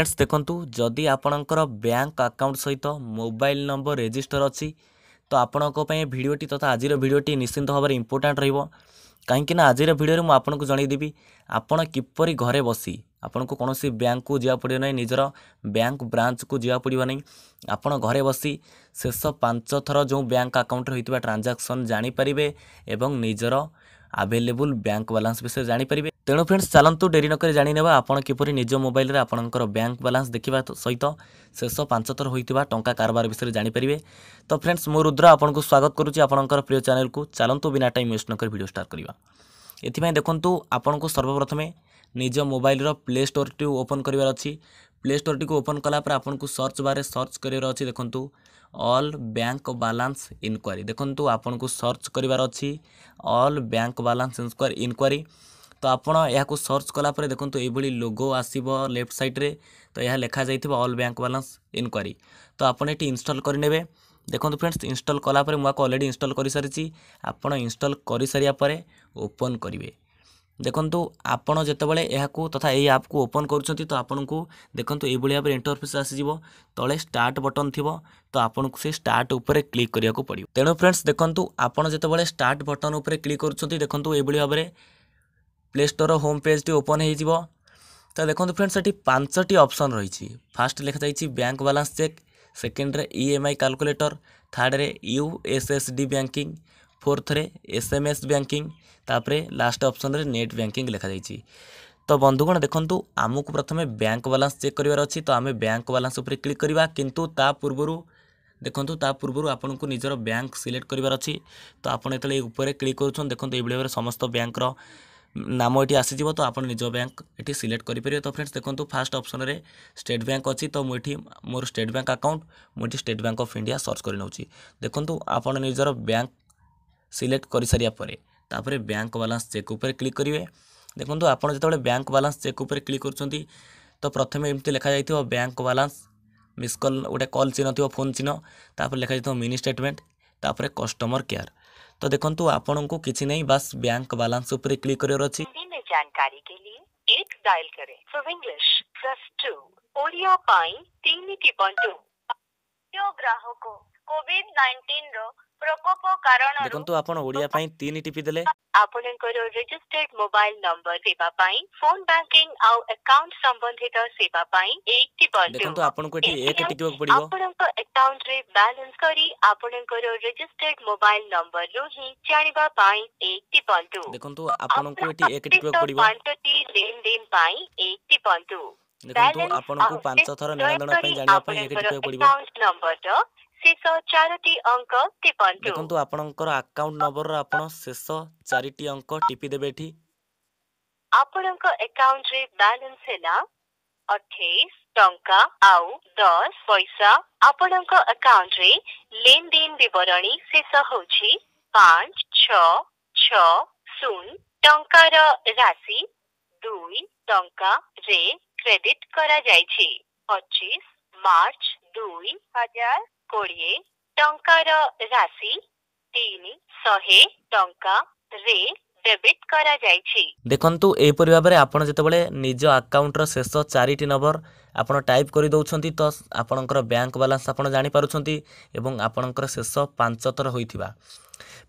friends ଦେଖନ୍ତୁ ଯଦି ଆପଣଙ୍କର ବ୍ୟାଙ୍କ ଆକାଉଣ୍ଟ ସହିତ ମୋବାଇଲ ନମ୍ବର ରେଜିଷ୍ଟର ଅଛି ତ ଆପଣଙ୍କ ପାଇଁ ଭିଡ଼ିଓଟି ତଥା ଆଜିର ଭିଡ଼ିଓଟି ନିଶ୍ଚିନ୍ତ ଭାବରେ ଇମ୍ପୋର୍ଟାଣ୍ଟ ରହିବ କାହିଁକିନା ଆଜିର ଭିଡ଼ିଓରେ ମୁଁ ଆପଣଙ୍କୁ ଜଣାଇଦେବି ଆପଣ କିପରି ଘରେ ବସି ଆପଣଙ୍କୁ କୌଣସି ବ୍ୟାଙ୍କକୁ ଯିବାକୁ ପଡ଼ିବ ନାହିଁ ନିଜର ବ୍ୟାଙ୍କ ବ୍ରାଞ୍ଚକୁ ଯିବାକୁ ପଡ଼ିବ ନାହିଁ ଆପଣ ଘରେ ବସି ଶେଷ ପାଞ୍ଚ ଥର ଯେଉଁ ବ୍ୟାଙ୍କ ଆକାଉଣ୍ଟରେ ହୋଇଥିବା ଟ୍ରାଞ୍ଜାକ୍ସନ୍ ଜାଣିପାରିବେ ଏବଂ ନିଜର ଆଭେଲେବୁଲ୍ ବ୍ୟାଙ୍କ ବାଲାନ୍ସ ବିଷୟରେ ଜାଣିପାରିବେ ତେଣୁ ଫ୍ରେଣ୍ଡସ୍ ଚାଲନ୍ତୁ ଡେରି ନକରି ଜାଣିନେବା ଆପଣ କିପରି ନିଜ ମୋବାଇଲରେ ଆପଣଙ୍କର ବ୍ୟାଙ୍କ ବାଲାନ୍ସ ଦେଖିବା ସହିତ ଶେଷ ପାଞ୍ଚ ଥର ହୋଇଥିବା ଟଙ୍କା କାରବାର ବିଷୟରେ ଜାଣିପାରିବେ ତ ଫ୍ରେଣ୍ଡସ୍ ମୁଁ ରୁଦ୍ର ଆପଣଙ୍କୁ ସ୍ୱାଗତ କରୁଛି ଆପଣଙ୍କର ପ୍ରିୟ ଚ୍ୟାନେଲକୁ ଚାଲନ୍ତୁ ବିନା ଟାଇମ୍ ୱେଷ୍ଟ ନକରି ଭିଡ଼ିଓ ଷ୍ଟାର୍ଟ କରିବା ଏଥିପାଇଁ ଦେଖନ୍ତୁ ଆପଣଙ୍କୁ ସର୍ବପ୍ରଥମେ ନିଜ ମୋବାଇଲର ପ୍ଲେ ଷ୍ଟୋରଟି ଓପନ୍ କରିବାର ଅଛି ପ୍ଲେ ଷ୍ଟୋରଟିକୁ ଓପନ୍ କଲା ପରେ ଆପଣଙ୍କୁ ସର୍ଚ୍ଚ ବାରରେ ସର୍ଚ୍ଚ କରିବାର ଅଛି ଦେଖନ୍ତୁ ଅଲ୍ ବ୍ୟାଙ୍କ ବାଲାନ୍ସ ଇନକ୍ୱାରି ଦେଖନ୍ତୁ ଆପଣଙ୍କୁ ସର୍ଚ୍ଚ କରିବାର ଅଛି all bank balance enquiry enquiry ତ ଆପଣ ଏହାକୁ ସର୍ଚ୍ଚ କଲାପରେ ଦେଖନ୍ତୁ ଏଇଭଳି ଲୋଗୋ ଆସିବ ଲେଫ୍ଟ ସାଇଡ଼୍ରେ ତ ଏହା ଲେଖାଯାଇଥିବ ଅଲ୍ ବ୍ୟାଙ୍କ ବାଲାନ୍ସ ଇନକ୍ୱାରି ତ ଆପଣ ଏଠି ଇନଷ୍ଟଲ୍ କରିନେବେ ଦେଖନ୍ତୁ ଫ୍ରେଣ୍ଡସ୍ ଇନଷ୍ଟଲ୍ କଲାପରେ ମୁଁ ଆକୁ ଅଲରେଡ଼ି ଇନଷ୍ଟଲ୍ କରିସାରିଛି ଆପଣ ଇନଷ୍ଟଲ୍ କରିସାରିବା ପରେ ଓପନ୍ କରିବେ ଦେଖନ୍ତୁ ଆପଣ ଯେତେବେଳେ ଏହାକୁ ତଥା ଏହି ଆପ୍କୁ ଓପନ୍ କରୁଛନ୍ତି ତ ଆପଣଙ୍କୁ ଦେଖନ୍ତୁ ଏଇଭଳି ଭାବରେ ଇଣ୍ଟରଫେସ୍ ଆସିଯିବ ତଳେ ଷ୍ଟାର୍ଟ ବଟନ୍ ଥିବ ତ ଆପଣଙ୍କୁ ସେ ଷ୍ଟାର୍ଟ ଉପରେ କ୍ଲିକ୍ କରିବାକୁ ପଡ଼ିବ ତେଣୁ ଫ୍ରେଣ୍ଡସ୍ ଦେଖନ୍ତୁ ଆପଣ ଯେତେବେଳେ ଷ୍ଟାର୍ଟ ବଟନ୍ ଉପରେ କ୍ଲିକ୍ କରୁଛନ୍ତି ଦେଖନ୍ତୁ ଏଇଭଳି ଭାବରେ ପ୍ଲେ ଷ୍ଟୋର ହୋମ୍ ପେଜ୍ଟି ଓପନ୍ ହୋଇଯିବ ତ ଦେଖନ୍ତୁ ଫ୍ରେଣ୍ଡ ସେଠି ପାଞ୍ଚଟି ଅପସନ୍ ରହିଛି ଫାର୍ଷ୍ଟ ଲେଖାଯାଇଛି ବ୍ୟାଙ୍କ ବାଲାନ୍ସ ଚେକ୍ ସେକେଣ୍ଡରେ ଇ ଏମ୍ ଆଇ କାଲକୁଲେଟର ଥାର୍ଡ଼ରେ U S S D banking ଫୋର୍ଥରେ ଏସ୍ ଏମ୍ ଏସ୍ ବ୍ୟାଙ୍କିଂ ତାପରେ ଲାଷ୍ଟ ଅପସନ୍ରେ ନେଟ୍ ବ୍ୟାଙ୍କିଂ ଲେଖାଯାଇଛି ତ ବନ୍ଧୁଗଣ ଦେଖନ୍ତୁ ଆମକୁ ପ୍ରଥମେ ବ୍ୟାଙ୍କ ବାଲାନ୍ସ ଚେକ୍ କରିବାର ଅଛି ତ ଆମେ ବ୍ୟାଙ୍କ ବାଲାନ୍ସ ଉପରେ କ୍ଲିକ୍ କରିବା କିନ୍ତୁ ତା ପୂର୍ବରୁ ଦେଖନ୍ତୁ ତା ପୂର୍ବରୁ ଆପଣଙ୍କୁ ନିଜର ବ୍ୟାଙ୍କ ସିଲେକ୍ଟ କରିବାର ଅଛି ତ ଆପଣ ଯେତେବେଳେ ଏ ଉପରେ କ୍ଲିକ୍ କରୁଛନ୍ତି ଦେଖନ୍ତୁ ଏଇଭଳି ଭାବରେ ସମସ୍ତ ବ୍ୟାଙ୍କର নাম এটি আসিযোগ তো আপনার নিজ ব্যাঙ্ক এটি সিলেক্ট করে তো ফ্রেন্ডস দেখুন ফার্স্ট অপসনরে স্টেট ব্যাঙ্ক অছি তো মু এটি মোর স্টেট ব্যাঙ্ক আকাউন্ট মু এটি State Bank of India search করে নেছি দেখুন আপনার নিজের ব্যাঙ্ক সিলেক্ট করে সারা পরে তাপরে ব্যাঙ্ক বালান্স চেক উপরে ক্লিক করবে দেখুন আপনার যেতবে ব্যাঙ্ক বালান্স চেক উপরে ক্লিক করছেন তো প্রথমে এমতি লেখা যাই ব্যাঙ্ক বালান্স মিস কল গোটে কল চিহ্ন থাকবে ফোন চিহ্ন তাপরে লেখা যাই মিনি স্টেটমেন্ট তাপরে কষ্টমর কেয়ার তো দেখন্তু আপনার কিছু নাই বাস ব্যাঙ্ক বালান্স উপরে ক্লিক করার অছি जानकारी के लिए एक डायल करें for English plus two Odia पाई तीन टिपन टू ग्राहक কোভিড 19 रो প্রকোপ কারণ দেখন্তু আপন ওড়িয়া পাই 3 টিপি দেলে আপনকৰ ৰেজিষ্ট্ৰেড মোবাইল নম্বৰ সেবা পাই ফোন বেংকিং আৰু একাউণ্ট সম্বন্ধিত সেবা পাই 1 টিপন দেখন্তু আপনক এটি 1 টিপিব পড়িব আপন ଆକାଉଣ୍ଟରେ ବାଲାନ୍ସ କରି ଆପଣଙ୍କର ରେଜିଷ୍ଟର୍ଡ ମୋବାଇଲ ନମ୍ବରରୁ ହିଁ ଜାଣିବା ପାଇଁ ଏକ ଟିପନ୍ତୁ ଦେଖନ୍ତୁ ଆପଣଙ୍କୁ ଏଠି ଏକ ଟିପିବାକୁ ପଡ଼ିବ ପାଞ୍ଚଟି ଦେଣଦେଣ ପାଇଁ ଏକ ଟିପନ୍ତୁ ଦେଖନ୍ତୁ ଆପଣଙ୍କୁ ପାଞ୍ଚ ଥର ନେଣଦେଣ ପାଇଁ ଜାଣିବା ପାଇଁ ଏକ ଟିପିବାକୁ ପଡ଼ିବ ନମ୍ବରର ଶେଷ ଚାରୋଟି ଅଙ୍କ ଟିପନ୍ତୁ ଦେଖନ୍ତୁ ଆପଣଙ୍କର ଆକାଉଣ୍ଟ ନମ୍ବରର ଆପଣ ଶେଷ ଚାରିଟି ଅଙ୍କ ଟିପି ଦେବେ ଏଠି ଆପଣଙ୍କ ଆକାଉଣ୍ଟରେ ବାଲାନ୍ସ ହେଲା ଅଠେଇଶ ଟଙ୍କା ଆଉ ଦଶ ପଇସା ଆପଣଙ୍କ ଆକାଉଣ୍ଟରେ ଲେନ୍ଦେନ ବିବରଣୀ ଶେଷ ହେଉଛି ପାଞ୍ଚ ଛଅ ଛଅ ଶୂନ ଟଙ୍କାର ରାଶି ଦୁଇ ଟଙ୍କାରେ କ୍ରେଡିଟ୍ କରାଯାଇଛି ପଚିଶ ମାର୍ଚ୍ଚ ଦୁଇ ହଜାର କୋଡ଼ିଏ ଟଙ୍କାର ରାଶି ତିନି ଶହେ ଟଙ୍କାରେ ଡେବିଟ୍ କରାଯାଇଛି ଦେଖନ୍ତୁ ଏହିପରି ଭାବରେ ଆପଣ ଯେତେବେଳେ ନିଜ ଆକାଉଣ୍ଟର ଶେଷ ଚାରିଟି ନମ୍ବର ଆପଣ ଟାଇପ୍ କରିଦେଉଛନ୍ତି ତ ଆପଣଙ୍କର ବ୍ୟାଙ୍କ ବାଲାନ୍ସ ଆପଣ ଜାଣିପାରୁଛନ୍ତି ଏବଂ ଆପଣଙ୍କର ଶେଷ ପାଞ୍ଚ ଥର ହୋଇଥିବା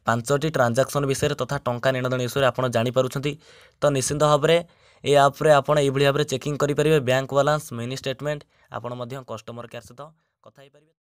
ପାଞ୍ଚଟି ଟ୍ରାଞ୍ଜାକ୍ସନ୍ ବିଷୟରେ ତଥା ଟଙ୍କା ନେଣଦେଣ ବିଷୟରେ ଆପଣ ଜାଣିପାରୁଛନ୍ତି ତ ନିଶ୍ଚିନ୍ତ ଭାବରେ ଏ ଆପ୍ରେ ଆପଣ ଏଇଭଳି ଭାବରେ ଚେକିଂ କରିପାରିବେ ବ୍ୟାଙ୍କ ବାଲାନ୍ସ ମିନି ଷ୍ଟେଟମେଣ୍ଟ ଆପଣ ମଧ୍ୟ କଷ୍ଟମର କେୟାର ସହିତ କଥା ହୋଇପାରିବେ